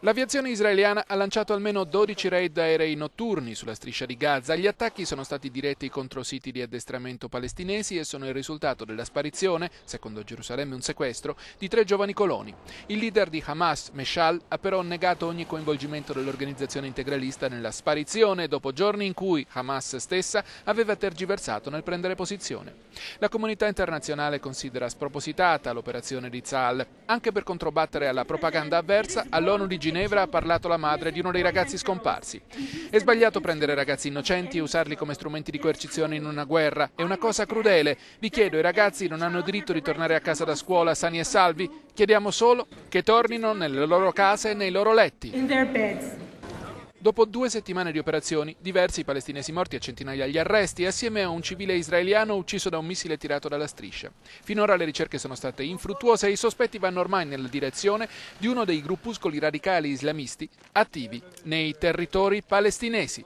L'aviazione israeliana ha lanciato almeno 12 raid aerei notturni sulla striscia di Gaza. Gli attacchi sono stati diretti contro siti di addestramento palestinesi e sono il risultato della sparizione, secondo Gerusalemme un sequestro, di tre giovani coloni. Il leader di Hamas, Meshal, ha però negato ogni coinvolgimento dell'organizzazione integralista nella sparizione dopo giorni in cui Hamas stessa aveva tergiversato nel prendere posizione. La comunità internazionale considera spropositata l'operazione di Zal, anche per controbattere alla propaganda avversa all'ONU di Ginevra ha parlato la madre di uno dei ragazzi scomparsi. È sbagliato prendere ragazzi innocenti e usarli come strumenti di coercizione in una guerra. È una cosa crudele. Vi chiedo, i ragazzi non hanno diritto di tornare a casa da scuola sani e salvi. Chiediamo solo che tornino nelle loro case e nei loro letti. Dopo due settimane di operazioni, diversi palestinesi morti e centinaia gli arresti, assieme a un civile israeliano ucciso da un missile tirato dalla striscia. Finora le ricerche sono state infruttuose e i sospetti vanno ormai nella direzione di uno dei gruppuscoli radicali islamisti attivi nei territori palestinesi.